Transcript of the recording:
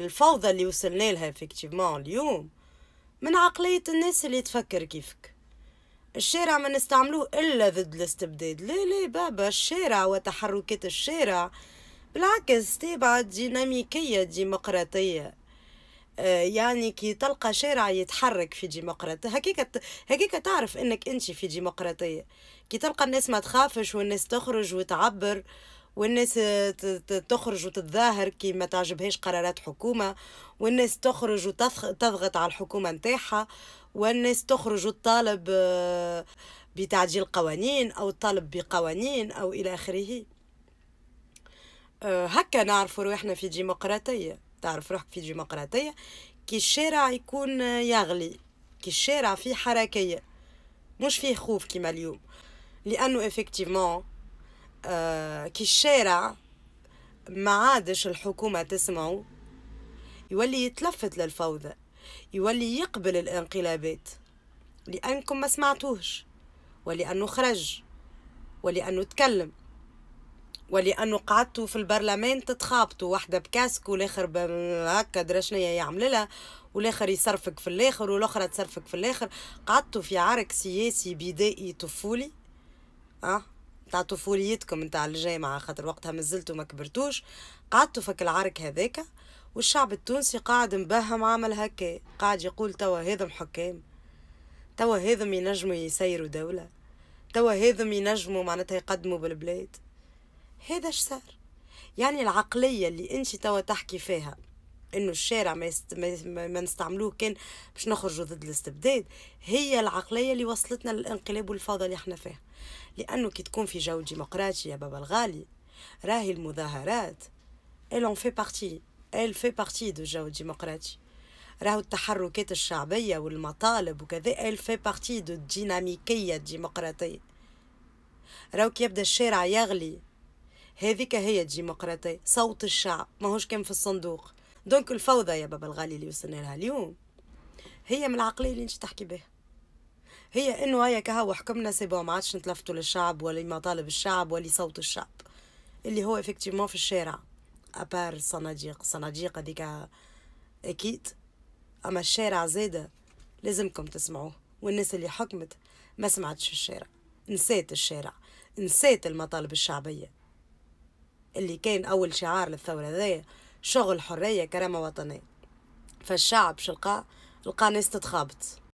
الفوضى اللي وصلنا لها افكتيفمون اليوم من عقلية الناس اللي تفكر كيفك الشارع ما نستعملوه إلا ضد الاستبداد لا لا بابا الشارع وتحركات الشارع بالعكس تابعة ديناميكية ديمقراطية آه، يعني كي تلقى شارع يتحرك في ديمقراطية هكيك هكيك تعرف انك انت في ديمقراطية كي تلقى الناس ما تخافش والناس تخرج وتعبر والناس تخرج وتتظاهر كي ما تعجبهاش قرارات حكومة والناس تخرج وتضغط على الحكومة نتاعها والناس تخرج وتطالب آه، بتعديل قوانين أو تطالب بقوانين أو إلى آخره آه، هكا نعرفوا روحنا في ديمقراطية تعرف روحك في ديمقراطية كي الشارع يكون يغلي كي الشارع فيه حركية مش فيه خوف كيما اليوم لأنه افكتيفمون آه، كي الشارع ما عادش الحكومة تسمعه يولي يتلفت للفوضى يولي يقبل الانقلابات لأنكم ما سمعتوهش ولأنه خرج ولأنه تكلم ولأنه قعدتوا في البرلمان تتخابطوا واحدة بكاسكو والآخر هكا درشنية يعمل لها والآخر يصرفك في الآخر والأخرى تصرفك في الآخر قعدتوا في عرك سياسي بدائي طفولي أه نتاع طفوليتكم نتاع الجامعة خاطر وقتها مازلتوا ما كبرتوش قعدتوا فك العرك هذاك والشعب التونسي قاعد مبهم عمل هكا قاعد يقول توا هذم حكام توا هذم ينجموا يسيروا دولة توا هذم ينجموا معناتها يقدموا بالبلاد هذا اش صار يعني العقلية اللي انت توا تحكي فيها انه الشارع ما, يست... ما نستعملوه كان باش نخرجوا ضد الاستبداد هي العقليه اللي وصلتنا للانقلاب والفوضى اللي احنا فيها لانه كي تكون في جو ديمقراطي يا بابا الغالي راهي المظاهرات elle en fait partie elle fait partie جو ديمقراطي راهو التحركات الشعبية والمطالب وكذا elle fait partie de ديناميكيه الديمقراطية راهو كي يبدا الشارع يغلي هذيك هي الديمقراطية صوت الشعب ماهوش كان في الصندوق دونك الفوضى يا بابا الغالي اللي وصلنا لها اليوم هي من العقليه اللي نجي تحكي بها هي انه هيا كهو حكمنا سي بون ما عادش نتلفتوا للشعب ولا مطالب الشعب ولا صوت الشعب اللي هو افكتيمون في الشارع ابار الصناديق الصناديق هذيك اكيد اما الشارع زاده لازمكم تسمعوه والناس اللي حكمت ما سمعتش الشارع نسيت الشارع نسيت المطالب الشعبيه اللي كان اول شعار للثوره ذي شغل حرية كرامة وطنية فالشعب شلقى لقى ناس تتخابط